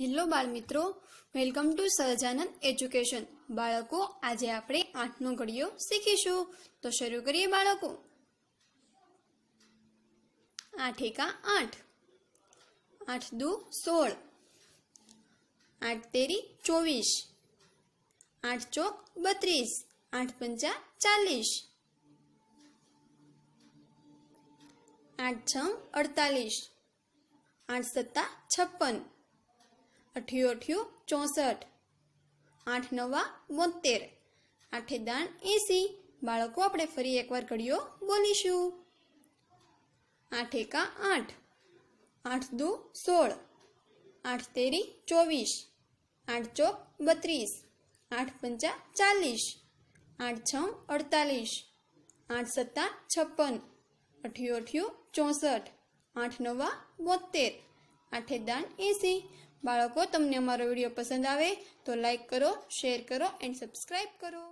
hello બાળ મિત્રો welcome to Sahajanand education બાળકો આજે આપણે આઠનો ઘડિયો શીખીશું તો શરૂ કરીએ બાળકો આઠ એકા આઠ આઠ દુ સોળ આઠ તેરી ચોવીસ આઠ ચોક બત્રીસ આઠ પંચા ચાલીસ આઠ છ અડતાલીસ આઠ સત્તા છપ્પન 88 64 8 9 72 8 * 80 બાળકો આપણે ફરી એકવાર ગડીઓ બોલીશું 8 * 1 8 8 * 2 16 8 * 3 24 8 * 4 32 8 * 5 40 8 * 6 48 8 * 7 56 88 64 8 9 72 8 * 80 બાળકો તમને અમારો વિડીયો પસંદ આવે તો લાઇક કરો શેર કરો એન્ડ સબસ્ક્રાઈબ કરો